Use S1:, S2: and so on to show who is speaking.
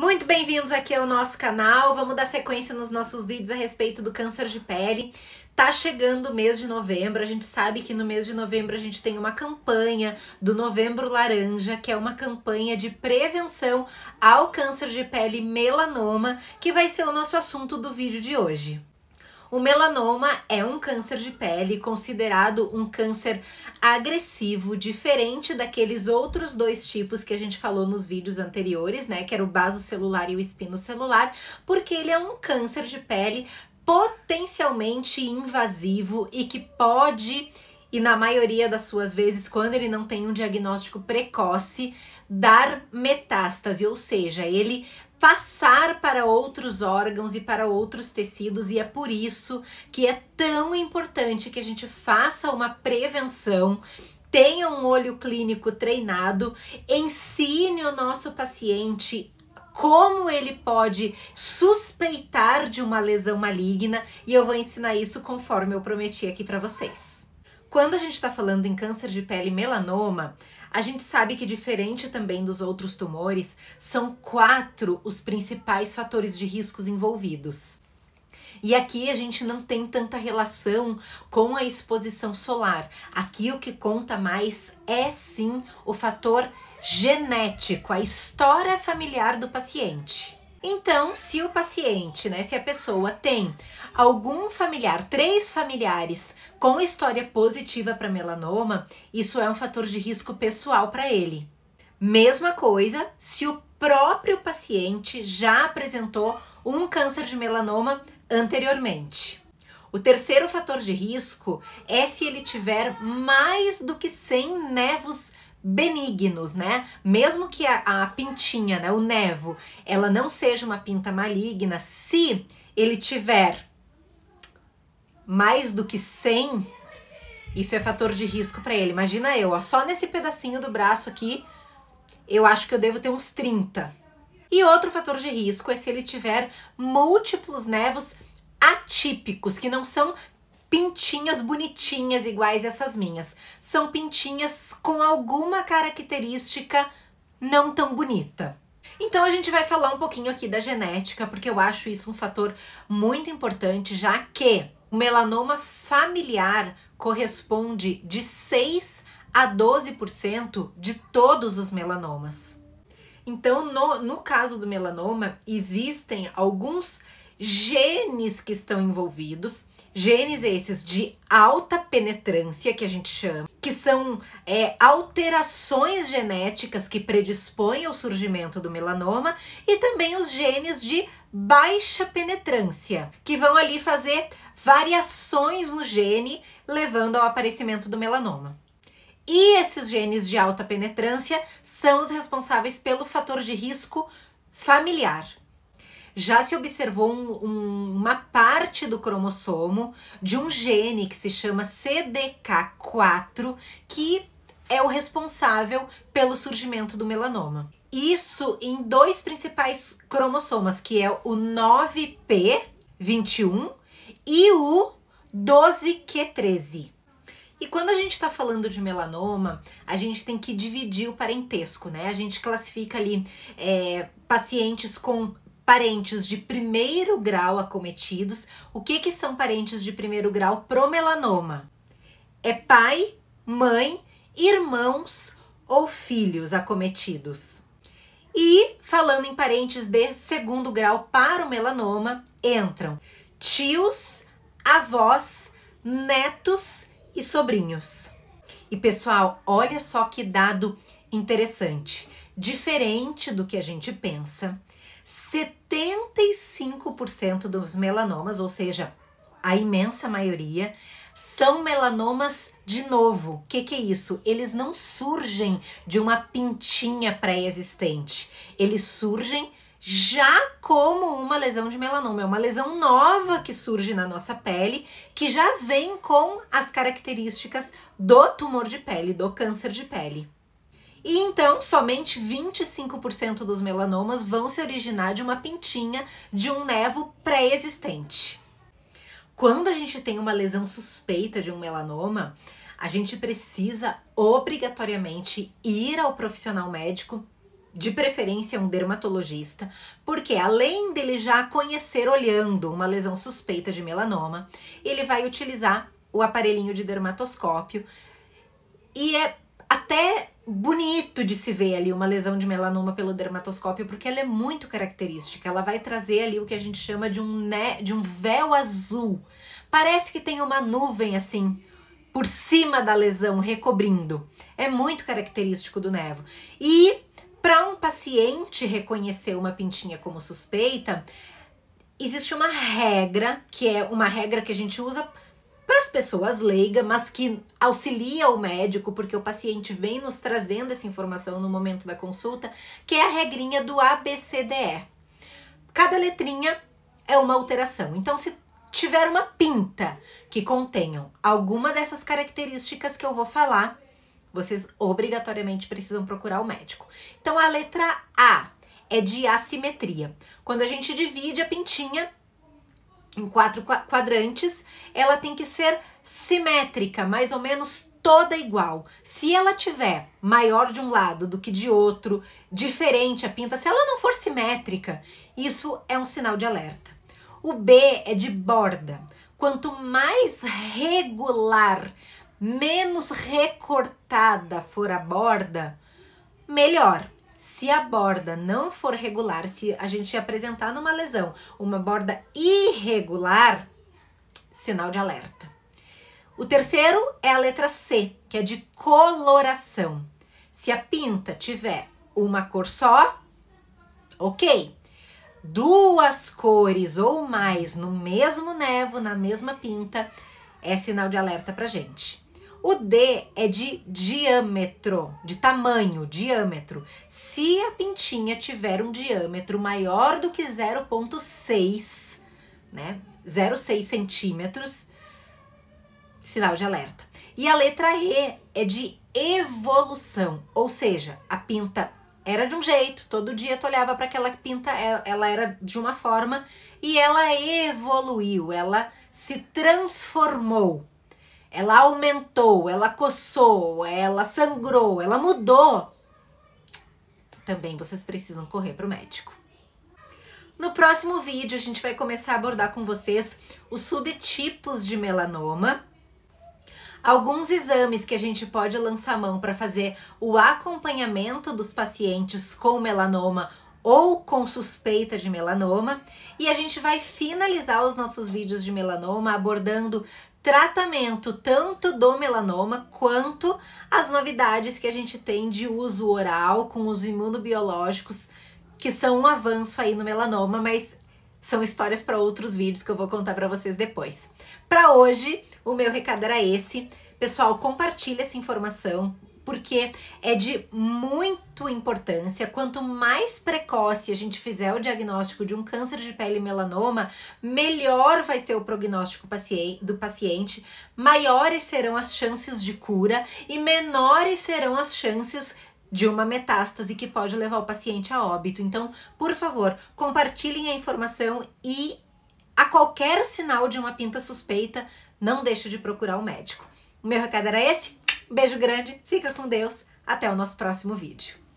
S1: Muito bem-vindos aqui ao nosso canal. Vamos dar sequência nos nossos vídeos a respeito do câncer de pele. Tá chegando o mês de novembro, a gente sabe que no mês de novembro a gente tem uma campanha do Novembro Laranja, que é uma campanha de prevenção ao câncer de pele melanoma, que vai ser o nosso assunto do vídeo de hoje. O melanoma é um câncer de pele considerado um câncer agressivo, diferente daqueles outros dois tipos que a gente falou nos vídeos anteriores, né? Que era o basocelular e o espinocelular, porque ele é um câncer de pele potencialmente invasivo e que pode, e na maioria das suas vezes, quando ele não tem um diagnóstico precoce, dar metástase, ou seja, ele passar para outros órgãos e para outros tecidos, e é por isso que é tão importante que a gente faça uma prevenção tenha um olho clínico treinado, ensine o nosso paciente como ele pode suspeitar de uma lesão maligna e eu vou ensinar isso conforme eu prometi aqui para vocês. Quando a gente está falando em câncer de pele melanoma, a gente sabe que, diferente também dos outros tumores, são quatro os principais fatores de riscos envolvidos. E aqui a gente não tem tanta relação com a exposição solar. Aqui o que conta mais é sim o fator genético, a história familiar do paciente. Então, se o paciente, né, se a pessoa tem algum familiar, três familiares com história positiva para melanoma, isso é um fator de risco pessoal para ele. Mesma coisa se o próprio paciente já apresentou um câncer de melanoma anteriormente. O terceiro fator de risco é se ele tiver mais do que 100 nevos benignos, né? Mesmo que a, a pintinha, né, o nevo, ela não seja uma pinta maligna, se ele tiver mais do que 100, isso é fator de risco para ele. Imagina eu, ó, só nesse pedacinho do braço aqui, eu acho que eu devo ter uns 30. E outro fator de risco é se ele tiver múltiplos nevos atípicos, que não são pintinhas bonitinhas iguais essas minhas. São pintinhas com alguma característica não tão bonita. Então a gente vai falar um pouquinho aqui da genética, porque eu acho isso um fator muito importante, já que o melanoma familiar corresponde de 6 a 12% de todos os melanomas. Então, no, no caso do melanoma, existem alguns genes que estão envolvidos Genes esses de alta penetrância, que a gente chama, que são é, alterações genéticas que predispõem ao surgimento do melanoma, e também os genes de baixa penetrância, que vão ali fazer variações no gene, levando ao aparecimento do melanoma. E esses genes de alta penetrância são os responsáveis pelo fator de risco familiar já se observou um, um, uma parte do cromossomo de um gene que se chama CDK4, que é o responsável pelo surgimento do melanoma. Isso em dois principais cromossomas, que é o 9p21 e o 12q13. E quando a gente está falando de melanoma, a gente tem que dividir o parentesco, né? A gente classifica ali é, pacientes com parentes de primeiro grau acometidos. O que, que são parentes de primeiro grau pro melanoma? É pai, mãe, irmãos ou filhos acometidos. E falando em parentes de segundo grau para o melanoma, entram tios, avós, netos e sobrinhos. E pessoal, olha só que dado interessante. Diferente do que a gente pensa, 75% dos melanomas, ou seja, a imensa maioria, são melanomas de novo. O que, que, é isso? Eles não surgem de uma pintinha pré-existente. Eles surgem já como uma lesão de melanoma. É uma lesão nova que surge na nossa pele, que já vem com as características do tumor de pele, do câncer de pele. E então, somente 25% dos melanomas vão se originar de uma pintinha de um nevo pré-existente. Quando a gente tem uma lesão suspeita de um melanoma, a gente precisa obrigatoriamente ir ao profissional médico, de preferência um dermatologista, porque além dele já conhecer olhando uma lesão suspeita de melanoma, ele vai utilizar o aparelhinho de dermatoscópio e é até bonito de se ver ali uma lesão de melanoma pelo dermatoscópio, porque ela é muito característica. Ela vai trazer ali o que a gente chama de um, né, de um véu azul. Parece que tem uma nuvem assim por cima da lesão recobrindo. É muito característico do nevo. E para um paciente reconhecer uma pintinha como suspeita, existe uma regra, que é uma regra que a gente usa pessoas leigas, mas que auxilia o médico, porque o paciente vem nos trazendo essa informação no momento da consulta, que é a regrinha do ABCDE. Cada letrinha é uma alteração. Então, se tiver uma pinta que contenham alguma dessas características que eu vou falar, vocês obrigatoriamente precisam procurar o médico. Então, a letra A é de assimetria. Quando a gente divide a pintinha, em quatro quadrantes, ela tem que ser simétrica, mais ou menos toda igual. Se ela tiver maior de um lado do que de outro, diferente a pinta, se ela não for simétrica, isso é um sinal de alerta. O B é de borda. Quanto mais regular, menos recortada for a borda, melhor se a borda não for regular, se a gente apresentar numa lesão uma borda irregular, sinal de alerta. O terceiro é a letra C, que é de coloração. Se a pinta tiver uma cor só, ok. Duas cores ou mais no mesmo nevo, na mesma pinta, é sinal de alerta pra gente. O D é de diâmetro, de tamanho, diâmetro. Se a pintinha tiver um diâmetro maior do que 0,6, né? 0,6 centímetros, sinal de alerta. E a letra E é de evolução, ou seja, a pinta era de um jeito, todo dia tu olhava para aquela pinta, é, ela era de uma forma e ela evoluiu, ela se transformou ela aumentou, ela coçou, ela sangrou, ela mudou, também vocês precisam correr para o médico. No próximo vídeo, a gente vai começar a abordar com vocês os subtipos de melanoma, alguns exames que a gente pode lançar mão para fazer o acompanhamento dos pacientes com melanoma ou com suspeita de melanoma, e a gente vai finalizar os nossos vídeos de melanoma abordando tratamento tanto do melanoma quanto as novidades que a gente tem de uso oral com os imunobiológicos, que são um avanço aí no melanoma, mas são histórias para outros vídeos que eu vou contar para vocês depois. Para hoje, o meu recado era esse. Pessoal, compartilha essa informação, porque é de muito importância. Quanto mais precoce a gente fizer o diagnóstico de um câncer de pele melanoma, melhor vai ser o prognóstico do paciente, maiores serão as chances de cura e menores serão as chances de uma metástase que pode levar o paciente a óbito. Então, por favor, compartilhem a informação e a qualquer sinal de uma pinta suspeita, não deixe de procurar o um médico. O meu recado era esse. Beijo grande, fica com Deus, até o nosso próximo vídeo.